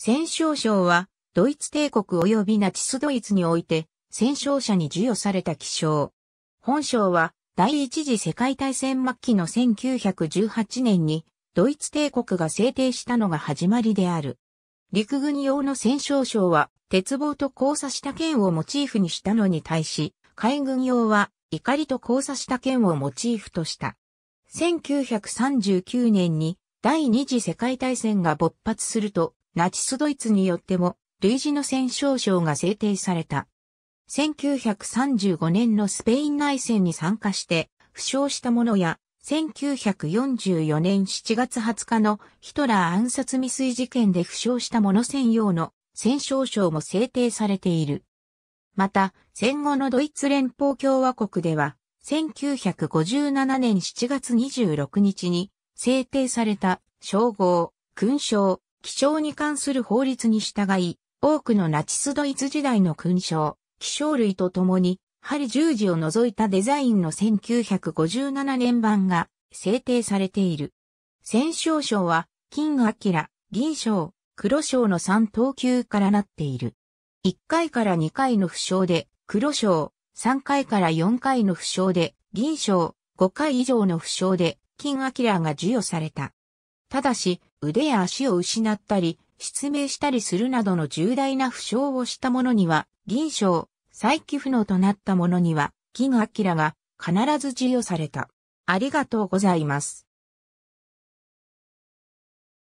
戦勝賞は、ドイツ帝国及びナチスドイツにおいて、戦勝者に授与された記章。本賞は、第一次世界大戦末期の1918年に、ドイツ帝国が制定したのが始まりである。陸軍用の戦勝賞は、鉄棒と交差した剣をモチーフにしたのに対し、海軍用は、怒りと交差した剣をモチーフとした。1939年に、第二次世界大戦が勃発すると、ナチスドイツによっても類似の戦勝賞が制定された。1935年のスペイン内戦に参加して負傷した者や1944年7月20日のヒトラー暗殺未遂事件で負傷した者専用の戦勝賞も制定されている。また、戦後のドイツ連邦共和国では、1957年7月26日に制定された称号、勲章、気象に関する法律に従い、多くのナチスドイツ時代の勲章、気象類とともに、針十字を除いたデザインの1957年版が制定されている。戦勝賞は、金明、銀賞、黒賞の3等級からなっている。1回から2回の負傷で、黒賞、3回から4回の負傷で、銀賞、5回以上の負傷で、金明が授与された。ただし、腕や足を失ったり、失明したりするなどの重大な負傷をした者には、臨床、再起不能となった者には、金明が必ず授与された。ありがとうございます。